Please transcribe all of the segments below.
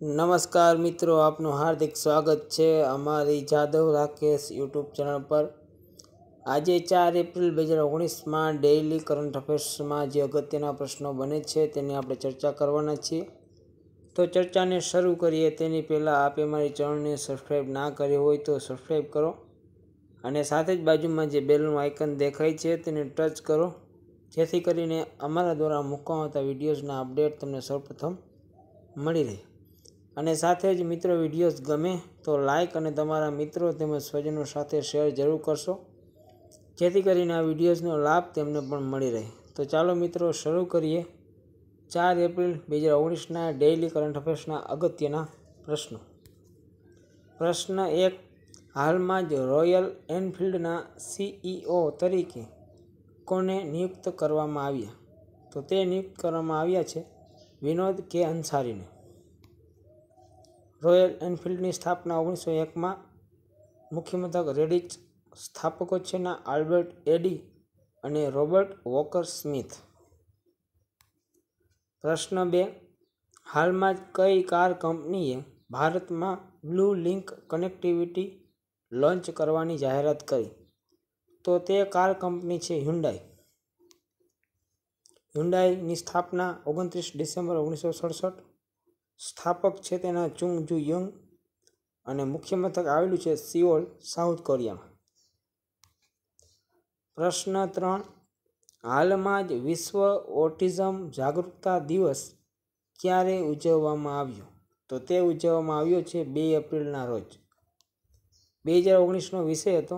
નમસ્કાર મિત્રો આપનું હાર્દિક સ્વાગત છે અમારી જાદવ રાકેશ યુટ્યુબ ચેનલ પર આજે ચાર એપ્રિલ બે હજાર ઓગણીસમાં ડેઇલી કરંટ અફેર્સમાં જે અગત્યના પ્રશ્નો બને છે તેની આપણે ચર્ચા કરવાના છીએ તો ચર્ચાને શરૂ કરીએ તેની પહેલાં આપે મારી ચેનલને સબસ્ક્રાઈબ ના કરી હોય તો સબસ્ક્રાઈબ કરો અને સાથે જ બાજુમાં જે બેલનું આઇકન દેખાય છે તેને ટચ કરો જેથી કરીને અમારા દ્વારા મૂકવામાં આવતા વિડીયોઝના અપડેટ તમને સૌપ્રથમ મળી રહે અને સાથે જ મિત્રો વિડીયોઝ ગમે તો લાઇક અને તમારા મિત્રો તેમજ સ્વજનો સાથે શેર જરૂર કરશો જેથી કરીને આ વિડીયોઝનો લાભ તેમને પણ મળી રહે તો ચાલો મિત્રો શરૂ કરીએ ચાર એપ્રિલ બે હજાર ઓગણીસના ડેઇલી કરંટ અફેર્સના અગત્યના પ્રશ્નો પ્રશ્ન એક હાલમાં જ રોયલ એનફિલ્ડના સીઈઓ તરીકે કોને નિયુક્ત કરવામાં આવ્યા તો તે નિયુક્ત કરવામાં આવ્યા છે વિનોદ કે અંસારીને રોયલ એનફિલ્ડની સ્થાપના ઓગણીસો એકમાં મુખ્યમથક રેડિચ સ્થાપકો છેના આલ્બર્ટ એડી અને રોબર્ટ વોકર સ્મિથ પ્રશ્ન બે હાલમાં જ કઈ કાર કંપનીએ ભારતમાં બ્લુ લિંક કનેક્ટિવિટી લોન્ચ કરવાની જાહેરાત કરી તો તે કાર કંપની છે હ્યુન્ડાઈ હ્યુન્ડાઈની સ્થાપના ઓગણત્રીસ ડિસેમ્બર ઓગણીસો સડસઠ સ્થાપક છે તેના ચુંગ જુ યંગ અને મુખ્ય મથક આવેલું છે સિઓલ સાઉથ કોરિયામાં પ્રશ્ન ત્રણ હાલમાં જ વિશ્વ ઓટિઝમ જાગૃતતા દિવસ ક્યારે ઉજવવામાં આવ્યો તો તે ઉજવવામાં આવ્યો છે બે એપ્રિલના રોજ બે હજાર ઓગણીસનો વિષય હતો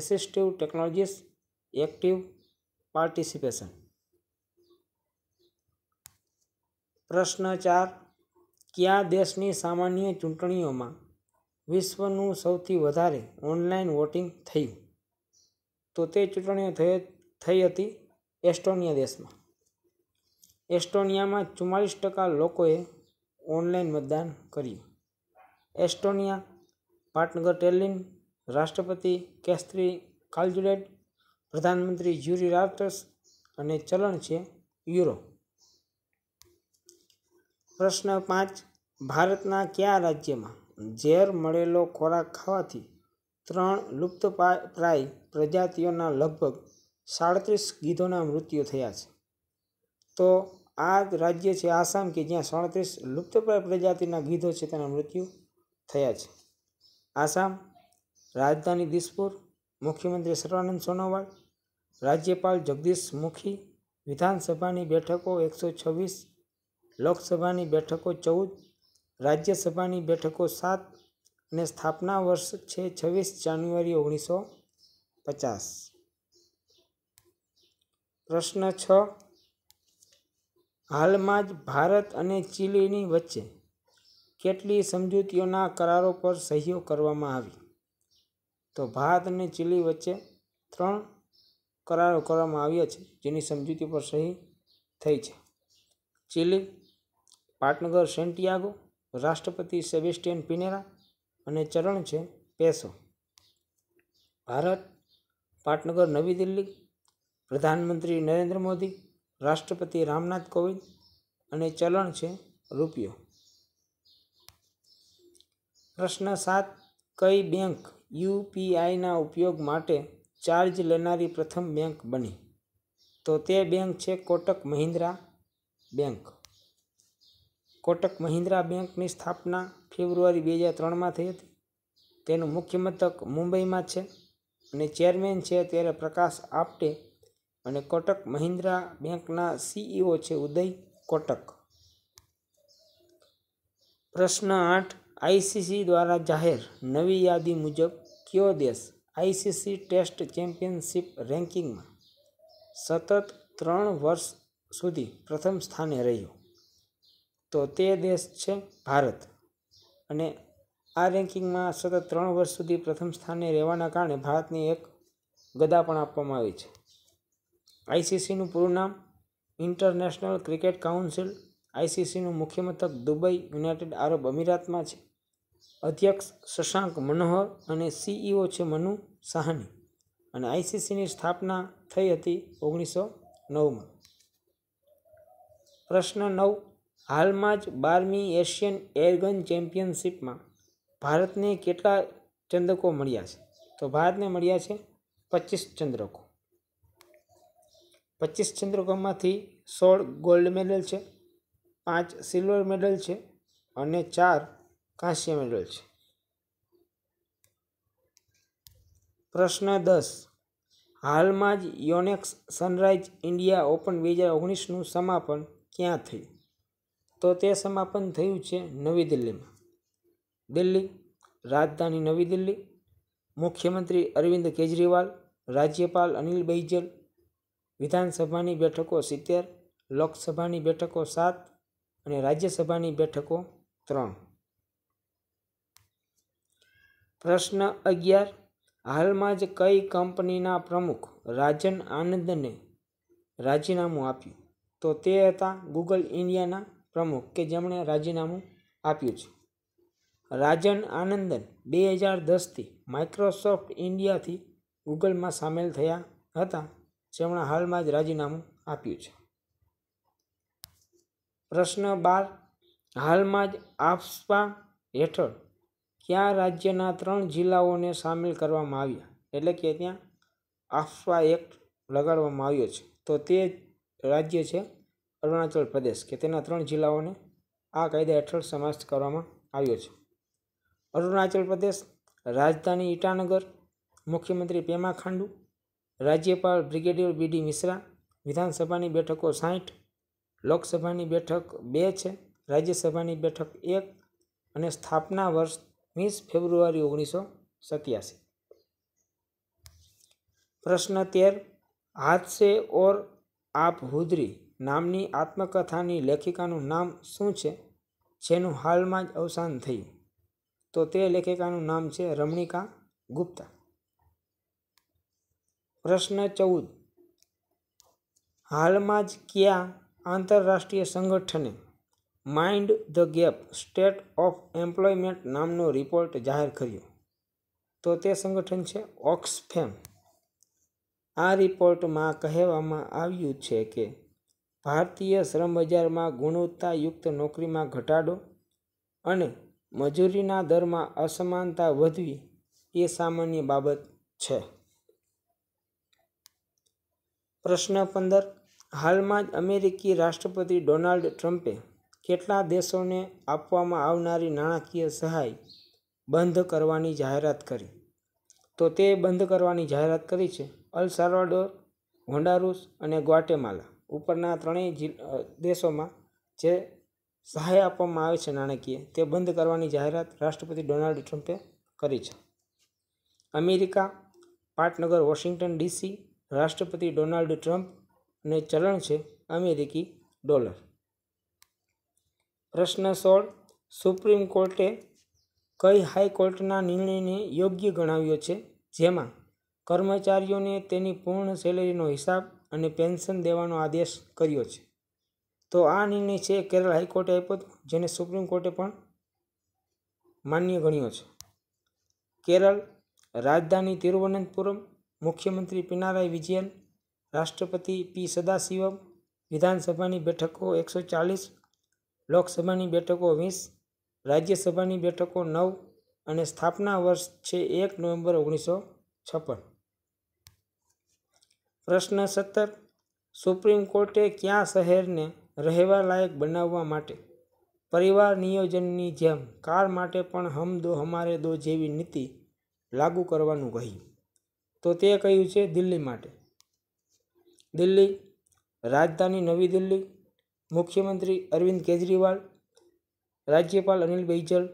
એસિસ્ટિવ ટેકનોલોજીસ એક્ટિવ પાર્ટિસિપેશન પ્રશ્ન ચાર કયા દેશની સામાન્ય ચૂંટણીઓમાં વિશ્વનું સૌથી વધારે ઓનલાઈન વોટિંગ થયું તો તે ચૂંટણીઓ થઈ થઈ હતી એસ્ટોનિયા દેશમાં એસ્ટોનિયામાં ચુમ્માલીસ ટકા લોકોએ ઓનલાઈન મતદાન કર્યું એસ્ટોનિયા પાટનગર ટેલિન રાષ્ટ્રપતિ કેસ્ત્રી કાલજુલેટ પ્રધાનમંત્રી જ્યુરી રાટર્સ અને ચલણ છે યુરો પ્રશ્ન પાંચ ભારતના કયા રાજ્યમાં ઝેર મળેલો ખોરાક ખાવાથી ત્રણ લુપ્તપ્રાય પ્રજાતિઓના લગભગ સાડત્રીસ ગીધોના મૃત્યુ થયા છે તો આ રાજ્ય છે આસામ કે જ્યાં સાડત્રીસ લુપ્તપ્રાય પ્રજાતિના ગીધો છે તેના મૃત્યુ થયા છે આસામ રાજધાની દિસપુર મુખ્યમંત્રી સર્વાનંદ સોનોવાલ રાજ્યપાલ જગદીશ મુખી વિધાનસભાની બેઠકો એકસો છવ્વીસ લોકસભાની બેઠકો ચૌદ રાજ્યસભાની બેઠકો સાત અને સ્થાપના વર્ષ છે છવ્વીસ જાન્યુઆરી ઓગણીસો પચાસ પ્રશ્ન છ હાલમાં જ ભારત અને ચીલીની વચ્ચે કેટલી સમજૂતીઓના કરારો પર સહીઓ કરવામાં આવી તો ભારત અને ચીલી વચ્ચે ત્રણ કરારો કરવામાં આવ્યા છે જેની સમજૂતી પર સહી થઈ છે ચીલી પાટનગર સેન્ટિયાગો રાષ્ટ્રપતિ સેબેસ્ટિયન પિનેરા અને ચરણ છે પેસો ભારત પાટનગર નવી દિલ્હી પ્રધાનમંત્રી નરેન્દ્ર મોદી રાષ્ટ્રપતિ રામનાથ કોવિંદ અને ચલણ છે રૂપિયો પ્રશ્ન સાત કઈ બેંક યુપીઆઈના ઉપયોગ માટે ચાર્જ લેનારી પ્રથમ બેંક બની તો તે બેંક છે કોટક મહિન્દ્રા બેંક કોટક મહિન્દ્રા બેંકની સ્થાપના ફેબ્રુઆરી બે હજાર ત્રણમાં થઈ હતી તેનું મુખ્ય મથક મુંબઈમાં છે અને ચેરમેન છે ત્યારે પ્રકાશ આપટે અને કોટક મહિન્દ્રા બેંકના સીઈઓ છે ઉદય કોટક પ્રશ્ન આઠ આઈસીસી દ્વારા જાહેર નવી યાદી મુજબ કયો દેશ આઈસીસી ટેસ્ટ ચેમ્પિયનશિપ રેન્કિંગમાં સતત ત્રણ વર્ષ સુધી પ્રથમ સ્થાને રહ્યો તો તે દેશ છે ભારત અને આ રેન્કિંગમાં સતત ત્રણ વર્ષ સુધી પ્રથમ સ્થાને રહેવાના કારણે ભારતની એક ગદા પણ આપવામાં આવી છે આઈસીસીનું પૂરું નામ ઇન્ટરનેશનલ ક્રિકેટ કાઉન્સિલ આઈસીસીનું મુખ્ય મથક દુબઈ યુનાઇટેડ આરબ અમીરાતમાં છે અધ્યક્ષ શશાંક મનોહર અને સીઈઓ છે મનુ સાહની અને આઈસીસીની સ્થાપના થઈ હતી ઓગણીસો નવમાં પ્રશ્ન નવ હાલમાં જ બારમી એશિયન એરગન ચેમ્પિયનશિપમાં ભારતને કેટલા ચંદ્રકો મળ્યા છે તો ભારતને મળ્યા છે પચીસ ચંદ્રકો પચીસ ચંદ્રકોમાંથી સોળ ગોલ્ડ મેડલ છે પાંચ સિલ્વર મેડલ છે અને ચાર કાંસ્ય મેડલ છે પ્રશ્ન દસ હાલમાં જ યોનેક્સ સનરાઈઝ ઇન્ડિયા ઓપન બે હજાર ઓગણીસનું સમાપન ક્યાં થયું તો તે સમાપન થયું છે નવી દિલ્હીમાં દિલ્હી રાજધાની નવી દિલ્હી મુખ્યમંત્રી અરવિંદ કેજરીવાલ રાજ્યપાલ અનિલ બૈજલ વિધાનસભાની બેઠકો સિત્તેર લોકસભાની બેઠકો સાત અને રાજ્યસભાની બેઠકો ત્રણ પ્રશ્ન અગિયાર હાલમાં જ કઈ કંપનીના પ્રમુખ રાજન આનંદને રાજીનામું આપ્યું તો તે હતા ગૂગલ ઇન્ડિયાના પ્રમુખ કે જેમણે રાજીનામું આપ્યું છે રાજન આનંદન બે હજાર દસથી માઇક્રોસોફ્ટ ઇન્ડિયાથી ગૂગલમાં સામેલ થયા હતા જેમણે હાલમાં જ રાજીનામું આપ્યું છે પ્રશ્ન બાર હાલમાં જ આફસ્પા હેઠળ કયા રાજ્યના ત્રણ જિલ્લાઓને સામેલ કરવામાં આવ્યા એટલે કે ત્યાં આફવા એક્ટ લગાડવામાં આવ્યો છે તો તે રાજ્ય છે અરુણાચલ પ્રદેશ કે તેના ત્રણ જિલ્લાઓને આ કાયદા હેઠળ સમાપ્ત કરવામાં આવ્યો છે અરુણાચલ પ્રદેશ રાજધાની ઈટાનગર મુખ્યમંત્રી પેમા ખાંડુ રાજ્યપાલ બ્રિગેડિયર બીડી મિશ્રા વિધાનસભાની બેઠકો સાઠ લોકસભાની બેઠક બે છે રાજ્યસભાની બેઠક એક અને સ્થાપના વર્ષ વીસ ફેબ્રુઆરી ઓગણીસો સત્યાસી પ્રશ્ન તેર હાથ સે ઓર આપ હુદરી નામની આત્મકથાની લેખિકાનું નામ શું છે જેનું હાલમાં જ અવસાન થયું તો તે લેખિકાનું નામ છે રમણિકા ગુપ્તા પ્રશ્ન ચૌદ હાલમાં જ કયા આંતરરાષ્ટ્રીય સંગઠને mind the gap state of employment નામનો રિપોર્ટ જાહેર કર્યો તો તે સંગઠન છે ઓક્સફેમ આ રિપોર્ટમાં કહેવામાં આવ્યું છે કે ભારતીય શ્રમ બજારમાં ગુણવત્તાયુક્ત નોકરીમાં ઘટાડો અને મજૂરીના દરમાં અસમાનતા વધવી એ સામાન્ય બાબત છે પ્રશ્ન પંદર હાલમાં જ અમેરિકી રાષ્ટ્રપતિ ડોનાલ્ડ ટ્રમ્પે કેટલા દેશોને આપવામાં આવનારી નાણાકીય સહાય બંધ કરવાની જાહેરાત કરી તો તે બંધ કરવાની જાહેરાત કરી છે અલ સાલ્વાડોર હોન્ડારુસ અને ગ્વાટેમાલા ઉપરના ત્રણેય દેશોમાં જે સહાય આપવામાં આવે છે નાણાકીય તે બંધ કરવાની જાહેરાત રાષ્ટ્રપતિ ડોનાલ્ડ ટ્રમ્પે કરી છે અમેરિકા પાટનગર વોશિંગ્ટન ડીસી રાષ્ટ્રપતિ ડોનાલ્ડ ટ્રમ્પ અને ચલણ છે અમેરિકી ડોલર પ્રશ્ન સોળ સુપ્રીમ કોર્ટે કઈ હાઈકોર્ટના નિર્ણયને યોગ્ય ગણાવ્યો છે જેમાં કર્મચારીઓને તેની પૂર્ણ સેલેરીનો હિસાબ અને પેન્શન દેવાનો આદેશ કર્યો છે તો આ નિર્ણય છે કેરળ હાઈકોર્ટે આપ્યો જેને સુપ્રીમ કોર્ટે પણ માન્ય ગણ્યો છે કેરળ રાજધાની તિરુવનંતપુરમ મુખ્યમંત્રી પિનારાઈ વિજયન રાષ્ટ્રપતિ પી સદાશિવમ વિધાનસભાની બેઠકો એકસો ચાલીસ લોકસભાની બેઠકો વીસ રાજ્યસભાની બેઠકો નવ અને સ્થાપના વર્ષ છે એક નવેમ્બર ઓગણીસો છપ્પન પ્રશ્ન સત્તર સુપ્રીમ કોર્ટે ક્યાં શહેરને રહેવા લાયક બનાવવા માટે પરિવાર નિયોજનની જેમ કાર માટે પણ હમ દો હમારે દો જેવી નીતિ લાગુ કરવાનું કહ્યું તો તે કહ્યું છે દિલ્હી માટે દિલ્હી રાજધાની નવી દિલ્હી મુખ્યમંત્રી અરવિંદ કેજરીવાલ રાજ્યપાલ અનિલ બૈજલ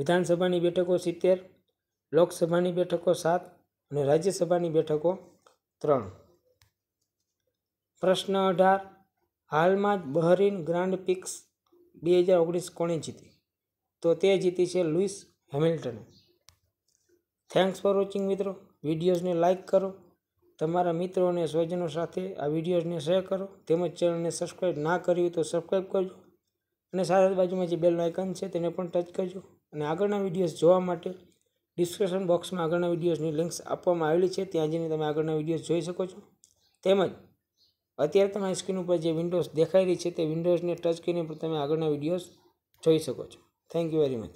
વિધાનસભાની બેઠકો સિત્તેર લોકસભાની બેઠકો સાત અને રાજ્યસભાની બેઠકો ત્રણ પ્રશ્ન અઢાર હાલમાં જ બહરીન ગ્રાન્ડ પિક્સ બે હજાર ઓગણીસ કોણે જીતી તો તે જીતી છે લુઈસ હેમિલ્ટને થેન્ક્સ ફોર વોચિંગ મિત્રો વિડીયોઝને લાઇક કરો તમારા મિત્રો અને સ્વજનો સાથે આ વિડીયોઝને શેર કરો તેમજ ચેનલને સબસ્ક્રાઈબ ના કરી તો સબસ્ક્રાઈબ કરજો અને સાથે બાજુમાં જે બેલનું આઇકન છે તેને પણ ટચ કરજો અને આગળના વિડીયોઝ જોવા માટે ડિસ્ક્રિપ્શન બોક્સમાં આગળના વિડીયોઝની લિંક્સ આપવામાં આવેલી છે ત્યાં જઈને તમે આગળના વિડીયોઝ જોઈ શકો છો તેમજ અત્યારે તમારી સ્ક્રીન ઉપર જે વિન્ડોઝ દેખાઈ રહી છે તે વિન્ડોઝને ટચ કરીને પણ તમે આગળના વિડીયોઝ જોઈ શકો છો થેન્ક યુ વેરી મચ